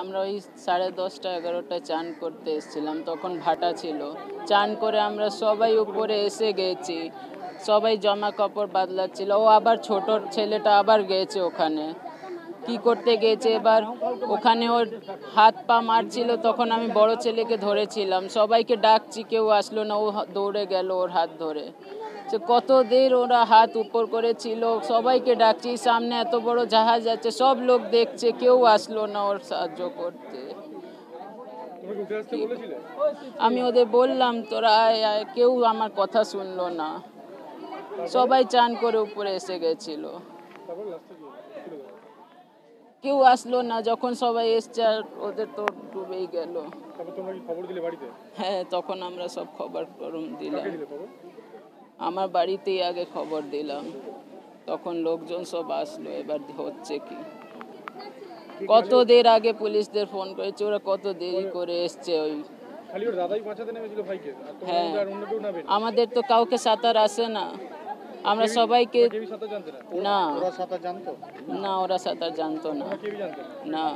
আমরা ওই সাড়ে দশটা এগারোটা চান করতে এসেছিলাম তখন ভাটা ছিল চান করে আমরা সবাই উপরে এসে গেছি সবাই জামা কাপড় বাদলাচ্ছিল ও আবার ছোট ছেলেটা আবার গেছে ওখানে কি করতে গেছে এবার ওখানে ওর হাত পা মারছিল তখন আমি বড় ছেলেকে ধরেছিলাম সবাইকে ডাকছি কেউ আসলো না ও দৌড়ে গেল ওর হাত ধরে যে কত দের ওরা হাত উপর করেছিল সবাইকে ডাকছি সামনে এত বড় জাহাজ আছে সব লোক দেখছে কেউ আসলো না ওর সাহায্য করতে আমি ওদের বললাম তোরা আয় কেউ আমার কথা শুনলো না সবাই চান করে উপরে এসে গেছিল কেউ আসলো না যখন সবাই এসছে আর ওদের তো ডুবেই গেল হ্যাঁ তখন আমরা সব খবর করুন দিলাম আমার বাড়িতেই আগে খবর দিলাম তখন লোকজন সব আসলো এবার হচ্ছে কি কত দের আগে পুলিশদের ফোন করেছে ওরা কত দেরি করে এসছে ওই হ্যাঁ আমাদের তো কাউকে সাঁতার আসে না আমরা সবাইকে না না ওরা সাঁতার জানতো না না